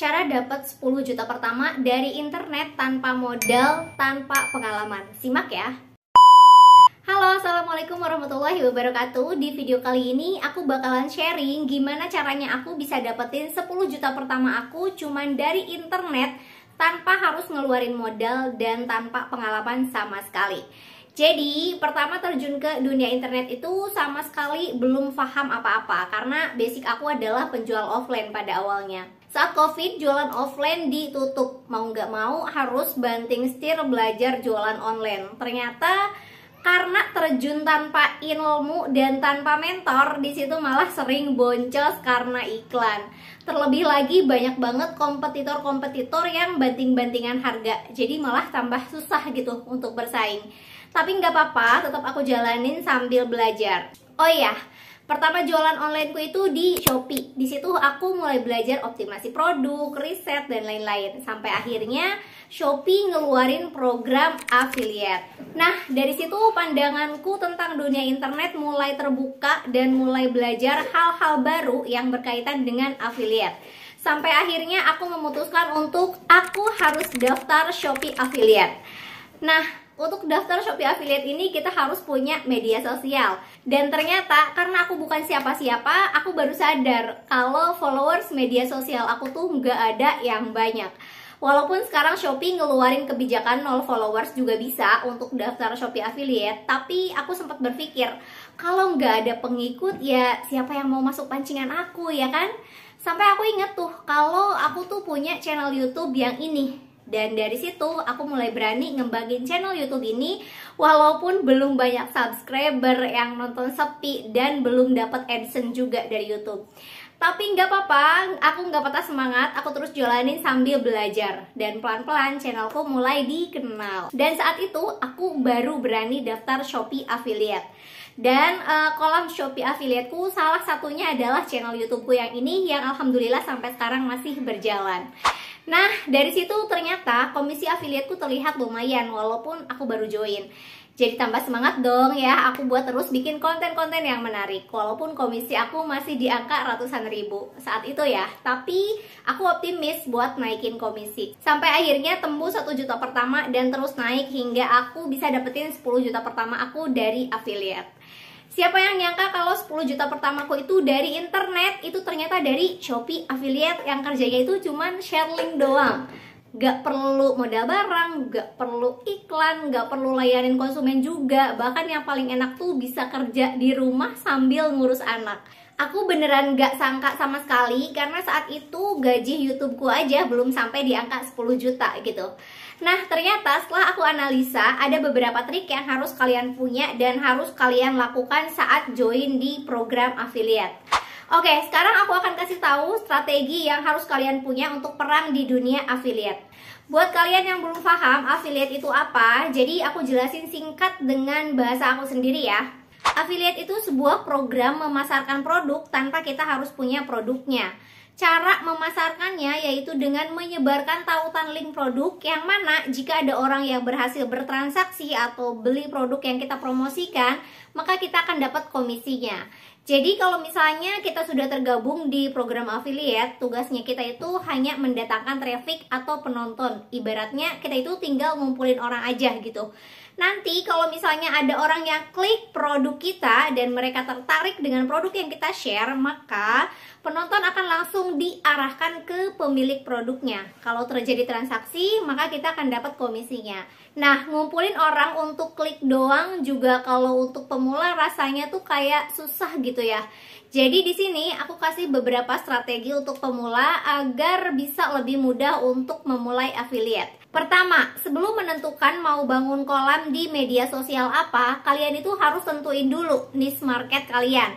cara dapat 10 juta pertama dari internet tanpa modal, tanpa pengalaman. Simak ya. Halo, Assalamualaikum warahmatullahi wabarakatuh Di video kali ini aku bakalan sharing gimana caranya aku bisa dapetin 10 juta pertama aku cuman dari internet tanpa harus ngeluarin modal dan tanpa pengalaman sama sekali jadi pertama terjun ke dunia internet itu sama sekali belum paham apa-apa Karena basic aku adalah penjual offline pada awalnya saat COVID, jualan offline ditutup. Mau nggak mau harus banting setir belajar jualan online. Ternyata karena terjun tanpa ilmu dan tanpa mentor, di situ malah sering boncos karena iklan. Terlebih lagi banyak banget kompetitor-kompetitor yang banting-bantingan harga. Jadi malah tambah susah gitu untuk bersaing. Tapi nggak apa-apa, tetap aku jalanin sambil belajar. Oh iya, Pertama jualan onlineku itu di Shopee. Di situ aku mulai belajar optimasi produk, riset dan lain-lain sampai akhirnya Shopee ngeluarin program affiliate. Nah, dari situ pandanganku tentang dunia internet mulai terbuka dan mulai belajar hal-hal baru yang berkaitan dengan affiliate. Sampai akhirnya aku memutuskan untuk aku harus daftar Shopee affiliate. Nah, untuk daftar Shopee Affiliate ini kita harus punya media sosial. Dan ternyata karena aku bukan siapa-siapa, aku baru sadar kalau followers media sosial aku tuh nggak ada yang banyak. Walaupun sekarang Shopee ngeluarin kebijakan nol followers juga bisa untuk daftar Shopee Affiliate, tapi aku sempat berpikir kalau nggak ada pengikut ya siapa yang mau masuk pancingan aku ya kan? Sampai aku inget tuh kalau aku tuh punya channel YouTube yang ini dan dari situ aku mulai berani ngembangin channel YouTube ini walaupun belum banyak subscriber yang nonton sepi dan belum dapat AdSense juga dari YouTube. Tapi nggak apa-apa, aku nggak patah semangat, aku terus jalanin sambil belajar. Dan pelan-pelan channelku mulai dikenal. Dan saat itu aku baru berani daftar Shopee Affiliate. Dan uh, kolam Shopee Affiliateku salah satunya adalah channel YouTubeku yang ini yang alhamdulillah sampai sekarang masih berjalan. Nah, dari situ ternyata komisi afiliatku terlihat lumayan walaupun aku baru join. Jadi tambah semangat dong ya, aku buat terus bikin konten-konten yang menarik Walaupun komisi aku masih di angka ratusan ribu saat itu ya Tapi aku optimis buat naikin komisi Sampai akhirnya tembus 1 juta pertama dan terus naik hingga aku bisa dapetin 10 juta pertama aku dari affiliate Siapa yang nyangka kalau 10 juta pertamaku itu dari internet itu ternyata dari Shopee affiliate yang kerjanya itu cuman share link doang Gak perlu modal barang, gak perlu iklan, gak perlu layanin konsumen juga Bahkan yang paling enak tuh bisa kerja di rumah sambil ngurus anak Aku beneran gak sangka sama sekali karena saat itu gaji YouTube ku aja belum sampai di angka 10 juta gitu Nah, ternyata setelah aku analisa, ada beberapa trik yang harus kalian punya dan harus kalian lakukan saat join di program affiliate. Oke, sekarang aku akan kasih tahu strategi yang harus kalian punya untuk perang di dunia affiliate. Buat kalian yang belum paham affiliate itu apa, jadi aku jelasin singkat dengan bahasa aku sendiri ya. Affiliate itu sebuah program memasarkan produk tanpa kita harus punya produknya. Cara memasarkannya yaitu dengan menyebarkan tautan link produk yang mana jika ada orang yang berhasil bertransaksi atau beli produk yang kita promosikan, maka kita akan dapat komisinya. Jadi kalau misalnya kita sudah tergabung di program affiliate, tugasnya kita itu hanya mendatangkan traffic atau penonton. Ibaratnya kita itu tinggal ngumpulin orang aja gitu. Nanti kalau misalnya ada orang yang klik produk kita dan mereka tertarik dengan produk yang kita share, maka penonton akan langsung diarahkan ke pemilik produknya. Kalau terjadi transaksi, maka kita akan dapat komisinya. Nah, ngumpulin orang untuk klik doang juga kalau untuk pemula rasanya tuh kayak susah gitu ya. Jadi di sini aku kasih beberapa strategi untuk pemula agar bisa lebih mudah untuk memulai affiliate. Pertama, sebelum menentukan mau bangun kolam di media sosial apa, kalian itu harus tentuin dulu niche market kalian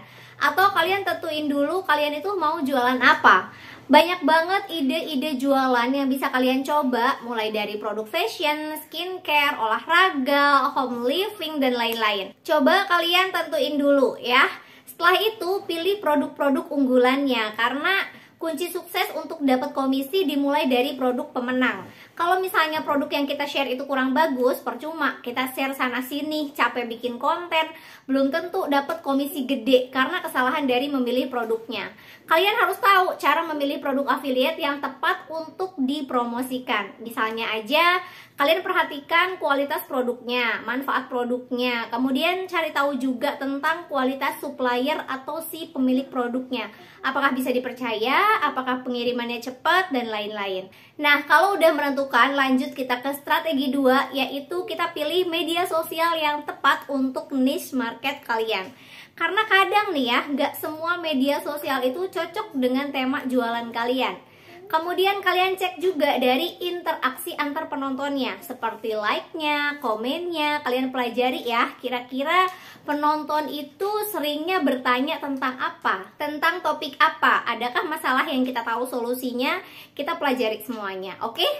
atau kalian tentuin dulu kalian itu mau jualan apa banyak banget ide-ide jualan yang bisa kalian coba mulai dari produk fashion, skincare, olahraga, home living dan lain-lain. Coba kalian tentuin dulu ya. Setelah itu pilih produk-produk unggulannya karena kunci sukses untuk dapat komisi dimulai dari produk pemenang. Kalau misalnya produk yang kita share itu kurang bagus, percuma kita share sana sini, capek bikin konten, belum tentu dapat komisi gede karena kesalahan dari memilih produknya. Kalian harus tahu cara memilih produk affiliate yang tepat untuk dipromosikan. Misalnya aja Kalian perhatikan kualitas produknya, manfaat produknya. Kemudian cari tahu juga tentang kualitas supplier atau si pemilik produknya. Apakah bisa dipercaya, apakah pengirimannya cepat dan lain-lain. Nah, kalau udah menentukan, lanjut kita ke strategi 2 yaitu kita pilih media sosial yang tepat untuk niche market kalian. Karena kadang nih ya, nggak semua media sosial itu cocok dengan tema jualan kalian. Kemudian kalian cek juga dari interaksi antar penontonnya Seperti like-nya, komennya, kalian pelajari ya Kira-kira penonton itu seringnya bertanya tentang apa? Tentang topik apa? Adakah masalah yang kita tahu solusinya? Kita pelajari semuanya, oke? Okay?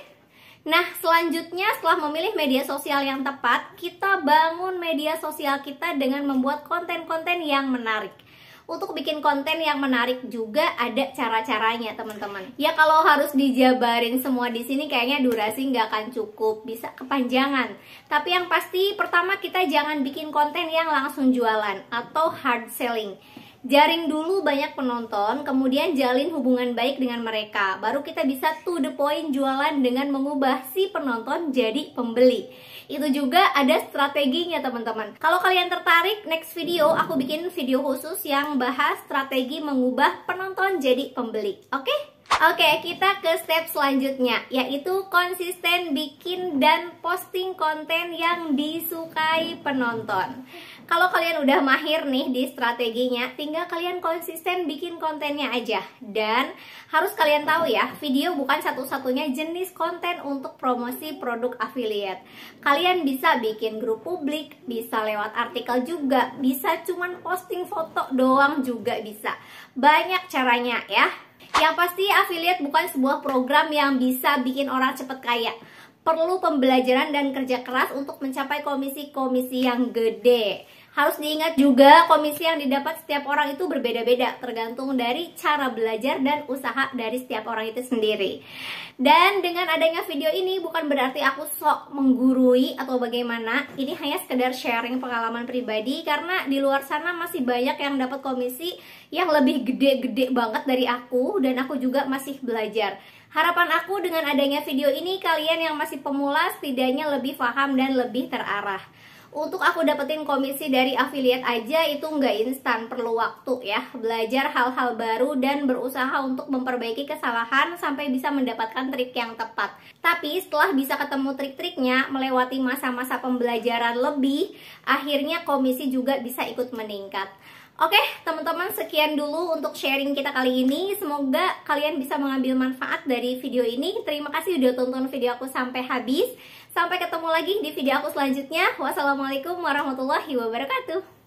Nah, selanjutnya setelah memilih media sosial yang tepat, kita bangun media sosial kita dengan membuat konten-konten yang menarik untuk bikin konten yang menarik juga ada cara-caranya teman-teman ya kalau harus dijabarin semua di sini kayaknya durasi nggak akan cukup bisa kepanjangan tapi yang pasti pertama kita jangan bikin konten yang langsung jualan atau hard selling jaring dulu banyak penonton, kemudian jalin hubungan baik dengan mereka. Baru kita bisa to the point jualan dengan mengubah si penonton jadi pembeli. Itu juga ada strateginya teman-teman. Kalau kalian tertarik, next video aku bikin video khusus yang bahas strategi mengubah penonton jadi pembeli. Oke? Okay? Oke, kita ke step selanjutnya, yaitu konsisten bikin dan posting konten yang disukai penonton. Kalau kalian udah mahir nih di strateginya, tinggal kalian konsisten bikin kontennya aja. Dan harus kalian tahu ya, video bukan satu-satunya jenis konten untuk promosi produk affiliate. Kalian bisa bikin grup publik, bisa lewat artikel juga, bisa cuman posting foto doang juga bisa. Banyak caranya ya. Yang pasti affiliate bukan sebuah program yang bisa bikin orang cepat kaya. Perlu pembelajaran dan kerja keras untuk mencapai komisi-komisi yang gede. Harus diingat juga komisi yang didapat setiap orang itu berbeda-beda tergantung dari cara belajar dan usaha dari setiap orang itu sendiri. Dan dengan adanya video ini bukan berarti aku sok menggurui atau bagaimana, ini hanya sekedar sharing pengalaman pribadi karena di luar sana masih banyak yang dapat komisi yang lebih gede-gede banget dari aku dan aku juga masih belajar. Harapan aku dengan adanya video ini kalian yang masih pemula setidaknya lebih paham dan lebih terarah untuk aku dapetin komisi dari affiliate aja itu nggak instan, perlu waktu ya. Belajar hal-hal baru dan berusaha untuk memperbaiki kesalahan sampai bisa mendapatkan trik yang tepat. Tapi setelah bisa ketemu trik-triknya, melewati masa-masa pembelajaran lebih, akhirnya komisi juga bisa ikut meningkat. Oke, teman-teman sekian dulu untuk sharing kita kali ini. Semoga kalian bisa mengambil manfaat dari video ini. Terima kasih udah tonton video aku sampai habis. Sampai ketemu lagi di video aku selanjutnya. Wassalamualaikum warahmatullahi wabarakatuh.